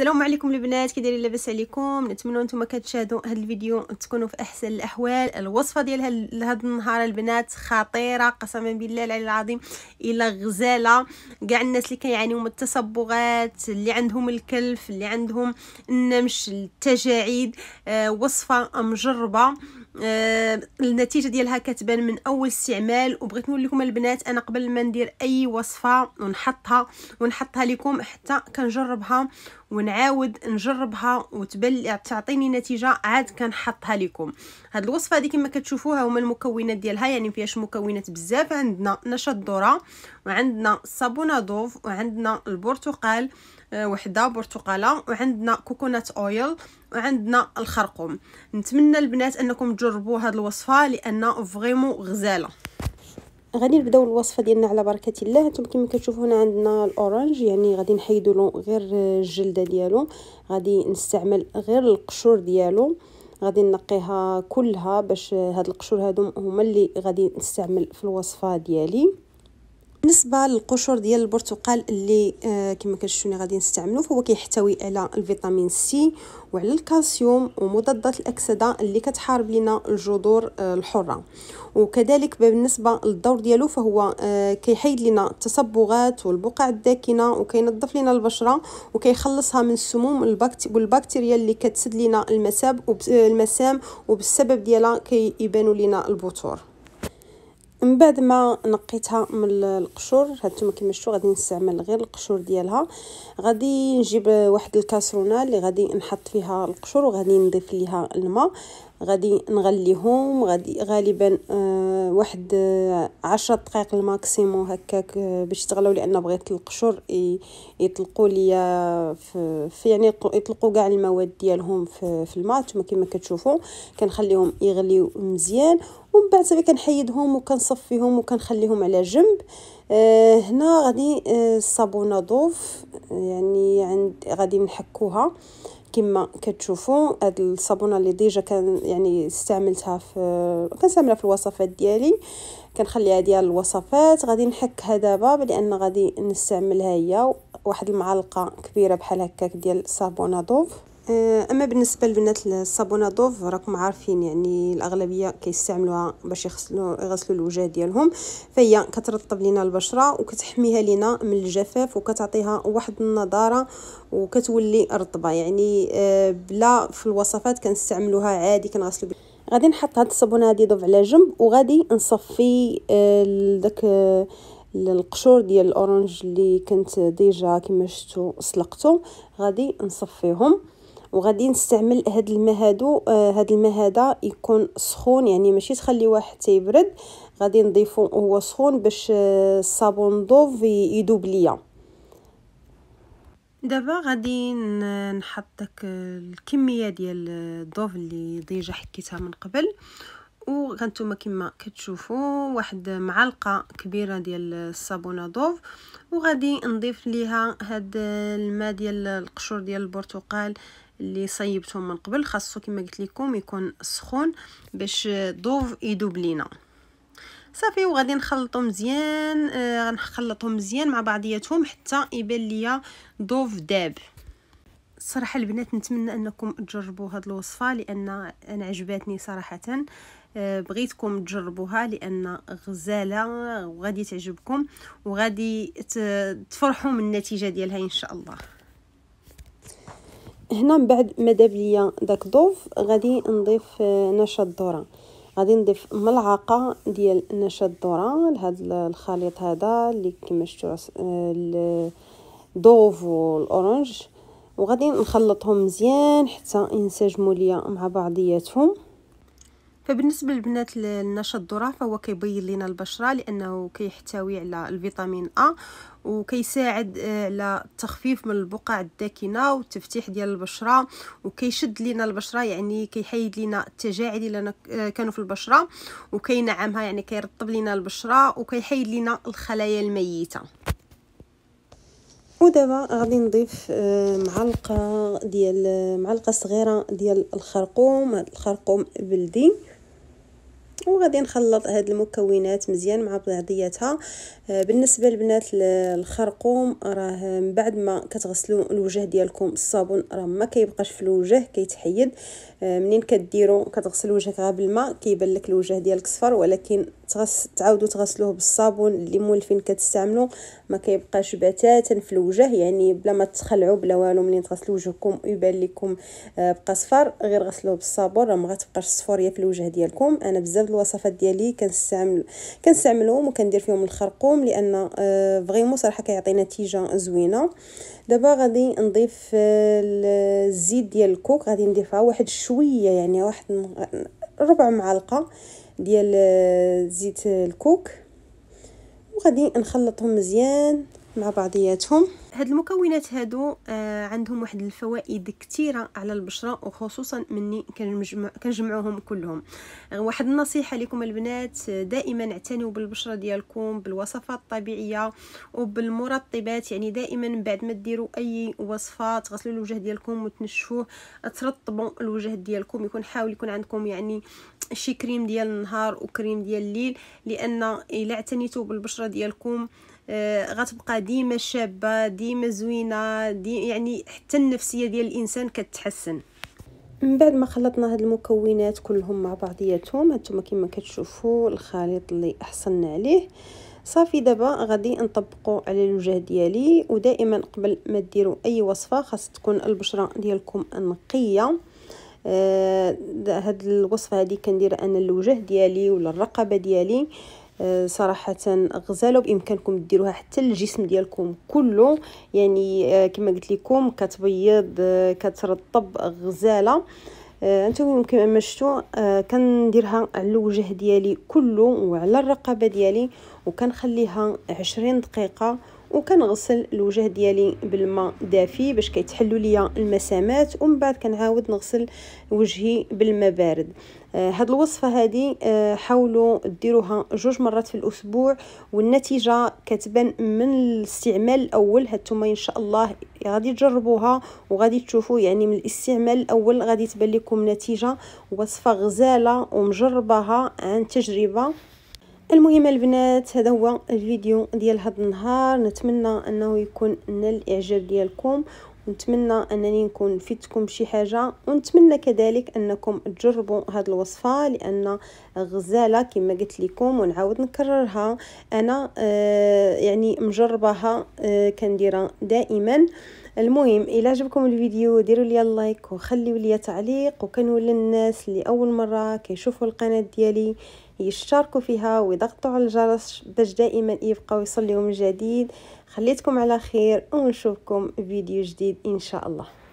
السلام عليكم البنات كي دايرين لاباس عليكم نتمنى نتوما كتشاهدوا هذا الفيديو تكونوا في احسن الاحوال الوصفه ديال هذا النهار البنات خطيره قسما بالله العلي العظيم الا غزاله كاع الناس اللي كيعانيو من التصبغات اللي عندهم الكلف اللي عندهم النمش التجاعيد آه وصفه مجربه آه النتيجه ديالها كتبان من اول استعمال وبغيت نقول لكم البنات انا قبل ما ندير اي وصفه ونحطها ونحطها لكم حتى كنجربها ونعاود نجربها وتبان تعطيني نتيجه عاد كنحطها لكم هاد الوصفه هذه كما كتشوفوها هما المكونات ديالها يعني فيهاش مكونات بزاف عندنا نشا الذره وعندنا صابونه دوف وعندنا البرتقال آه، وحده برتقاله وعندنا كوكونات اويل وعندنا الخرقوم نتمنى البنات انكم تجربوا هذه الوصفه لان فريمون غزاله غادي نبداو الوصفه ديالنا على بركه الله انتم كما كتشوفوا هنا عندنا الاورانج يعني غادي نحيدوا له غير الجلده ديالو غادي نستعمل غير القشور ديالو غادي نقيها كلها باش هاد القشور هادو هما اللي غادي نستعمل في الوصفه ديالي بالنسبه للقشور ديال البرتقال اللي آه، كما كتشوفوني غادي نستعملو فهو كيحتوي على الفيتامين سي وعلى الكالسيوم ومضادات الاكسده اللي كتحارب لنا الجذور آه، الحره وكذلك بالنسبه للدور ديالو فهو آه، كيحيد لنا التصبغات والبقع الداكنه وكينظف لنا البشره وكيخلصها من السموم والبكتيريا اللي كتسد لنا المسام وبالسبب ديالها كيبانوا لنا البثور من بعد ما نقيتها من القشور هانتوما كما شفتوا غادي نستعمل غير القشور ديالها غادي نجيب واحد الكاسرونه اللي غادي نحط فيها القشور وغادي نضيف ليها الماء غادي نغليهم غادي غالبا آه واحد آه عشرة دقائق الماكسيمو هكاك آه باش تغلاو لان بغيت القشور يطلقوا ليا في, يعني يطلقوا كاع المواد ديالهم في, في الماء نتوما كما كتشوفوا كنخليهم يغليو مزيان ومن بعد صافي كنحيدهم وكنصفيهم وكنخليهم على جنب آه هنا غادي آه الصابونه ضوف يعني عند غادي نحكوها كما كتشوفوا هذه الصابونه اللي ديجا كان يعني استعملتها في كنستعملها في الوصفات ديالي كنخليها ديال الوصفات غادي نحكها دابا لان غادي نستعملها هي واحد المعلقه كبيره بحال هكاك ديال الصابونه ضوف آه، اما بالنسبه للبنات الصابونه دوف راكم عارفين يعني الاغلبيه كيستعملوها باش يغسلوا يغسلوا الوجه ديالهم فهي كترطب لينا البشره وكتحميها لينا من الجفاف وكتعطيها واحد النضاره وكتولي رطبه يعني آه، بلا في الوصفات كنستعملوها عادي كنغسلوا غادي نحط هاد الصابونه هادي دوف على جنب وغادي نصفي آه، داك القشور ديال الاورنج اللي كنت ديجا كما شفتوا سلقته غادي نصفيهم وغادي نستعمل هاد الماء هادو آه، هاد الماء هذا يكون سخون يعني ماشي تخليوه حتى يبرد غادي نضيفو هو سخون باش آه، الصابون ضوف يدوب ليا دابا غادي نحط داك آه، الكميه ديال الضوف اللي ديجا حكيتها من قبل وغانتوما كما كتشوفوا واحد معلقه كبيره ديال الصابونه ضوف وغادي نضيف ليها هاد الماء ديال القشور ديال البرتقال اللي صيبتهم من قبل خاصو كما قلت لكم يكون سخون باش دوف يدوب لينا صافي وغادي نخلطو مزيان آه غنخلطهم مزيان مع بعضياتهم حتى يبان ليا دوف داب صراحة البنات نتمنى انكم تجربوا هاد الوصفة لان انا عجباتني صراحة آه بغيتكم تجربوها لان غزالة وغادي تعجبكم وغادي تفرحوا من النتيجة ديالها ان شاء الله هنا من بعد ما داب ليا داك الضوف غادي نضيف آه، نشا الذره غادي نضيف ملعقه ديال نشا الذره لهذا الخليط هذا اللي كما شفتوا آه، الضوف والاورنج وغادي نخلطهم مزيان حتى ينسجموا ليا مع بعضياتهم فبالنسبه للبنات النشط الذره فهو كيبين لنا البشره لانه كيحتوي على الفيتامين ا وكيساعد آه، على التخفيف من البقع الداكنه والتفتيح ديال البشره وكيشد لنا البشره يعني كيحيد لنا التجاعيد اللي آه، كانوا في البشره وكينعمها يعني كيرطب لنا البشره وكيحيد لنا الخلايا الميته ودابا غادي نضيف آه، معلقه ديال معلقه صغيره ديال الخرقوم الخرقوم بلدي وغادي نخلط هاد المكونات مزيان مع بعضياتها آه، بالنسبه للبنات الخرقوم راه من بعد ما كتغسلوا الوجه ديالكم بالصابون راه ما كيبقاش في الوجه كيتحيد آه، منين كديروا كتغسل وجهك غير بالماء كيبان لك الوجه ديالك صفر ولكن تغس تعاودوا تغسلوه بالصابون اللي مولفين كتستعملوا ما كيبقاش بتاتا في الوجه يعني بلا ما تخلعوا بلا والو ملي تغسلوا وجهكم يبان لكم آه، بقى صفر غير غسلوه بالصابون راه ما غتبقاش صفوريه في الوجه ديالكم انا بزاف الوصفات ديالي كنستعمل كنستعملهم وكندير فيهم الخرقوم لان آه، فريمون صراحه كيعطي نتيجه زوينه دابا غادي نضيف آه، الزيت ديال الكوك غادي نضيفها واحد شويه يعني واحد ربع معلقه ديال آه، زيت الكوك وغادي نخلطهم مزيان مع بعضياتهم هاد المكونات هادو آه عندهم واحد الفوائد كثيره على البشره وخصوصا مني كنجمعوهم كلهم آه، واحد النصيحه لكم البنات آه، دائما اعتنوا بالبشره ديالكم بالوصفات الطبيعيه وبالمرطبات يعني دائما بعد ما ديروا اي وصفه تغسلوا الوجه ديالكم وتنشفوه ترطبوا الوجه ديالكم يكون حاول يكون عندكم يعني شي كريم ديال النهار وكريم ديال الليل لان الا اعتنيتوا بالبشره ديالكم آه آه، غتبقى ديما شابه ديما زوينه دي يعني حتى النفسيه ديال الانسان كتحسن من بعد ما خلطنا هاد المكونات كلهم مع بعضياتهم هانتوما كما كتشوفوا الخليط اللي حصلنا عليه صافي دابا غادي نطبقو على الوجه ديالي ودائما قبل ما ديروا اي وصفه خاص تكون البشره ديالكم نقيه آه هاد الوصفه هادي كنديرها انا للوجه ديالي ولا الرقبه ديالي صراحه غزاله بامكانكم ديروها حتى الجسم ديالكم كله يعني آه، كما قلت لكم كتبيض آه، كترطب غزاله آه، انتم يمكن ما شفتوا كنديرها على الوجه ديالي كله وعلى الرقبه ديالي وكنخليها عشرين دقيقه وكنغسل الوجه ديالي بالماء دافي باش كيتحلوا ليا المسامات ومن بعد كنعاود نغسل وجهي بالماء بارد آه، هاد الوصفه هادي آه، حاولوا ديروها جوج مرات في الاسبوع والنتيجه كتبان من الاستعمال الاول هاد ان شاء الله غادي تجربوها وغادي تشوفوا يعني من الاستعمال الاول غادي تبان لكم نتيجه وصفه غزاله ومجرباها عن تجربه المهم البنات هذا هو الفيديو ديال هذا النهار نتمنى انه يكون نال الاعجاب ديالكم نتمنى انني نكون فيتكم شي حاجه ونتمنى كذلك انكم تجربوا هذه الوصفه لان غزاله كما قلت لكم ونعاود نكررها انا آه يعني مجرباها آه كنديرها دائما المهم الى عجبكم الفيديو ديروا لي اللايك وخليوا لي تعليق وكنولى الناس اللي اول مره كيشوفوا القناه ديالي يشتركوا فيها ويضغطوا على الجرس باش دائما يبقاو يوصل من جديد خليتكم على خير ونشوفكم فيديو جديد ان شاء الله